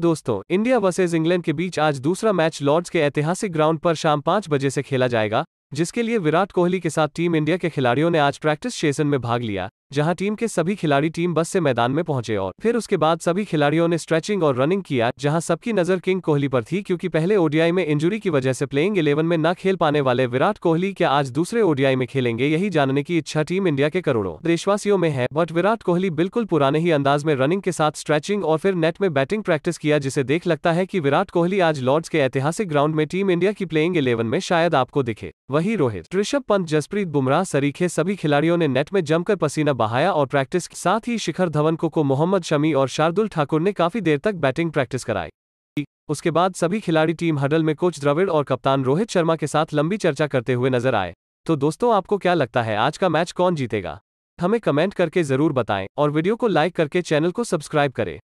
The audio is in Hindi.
दोस्तों इंडिया वर्सेज इंग्लैंड के बीच आज दूसरा मैच लॉर्ड्स के ऐतिहासिक ग्राउंड पर शाम पांच बजे से खेला जाएगा जिसके लिए विराट कोहली के साथ टीम इंडिया के खिलाड़ियों ने आज प्रैक्टिस सेशन में भाग लिया जहां टीम के सभी खिलाड़ी टीम बस से मैदान में पहुंचे और फिर उसके बाद सभी खिलाड़ियों ने स्ट्रेचिंग और रनिंग किया जहां सबकी नजर किंग कोहली पर थी क्योंकि पहले ओडीआई में इंजुरी की वजह से प्लेइंग इलेवन में न खेल पाने वाले विराट कोहली क्या आज दूसरे ओडीआई में खेलेंगे यही जानने की इच्छा टीम इंडिया के करोड़ों देशवासियों में है बट विराट कोहली बिल्कुल पुराने ही अंदाज में रनिंग के साथ स्ट्रेचिंग और फिर नेट में बैटिंग प्रैक्टिस किया जिसे देख लगता है की विराट कोहली आज लॉर्ड्स के ऐतिहासिक ग्राउंड में टीम इंडिया की प्लेइंग इलेवन में शायद आपको दिखे वही रोहित ऋषभ पंत जसप्रीत बुमराह सरीखे सभी खिलाड़ियों ने नेट में जमकर पसीना बहाया और प्रैक्टिस साथ ही शिखर धवन को, को मोहम्मद शमी और शार्दुल ठाकुर ने काफी देर तक बैटिंग प्रैक्टिस कराई उसके बाद सभी खिलाड़ी टीम हडल में कोच द्रविड़ और कप्तान रोहित शर्मा के साथ लंबी चर्चा करते हुए नजर आए तो दोस्तों आपको क्या लगता है आज का मैच कौन जीतेगा हमें कमेंट करके जरूर बताएं और वीडियो को लाइक करके चैनल को सब्सक्राइब करें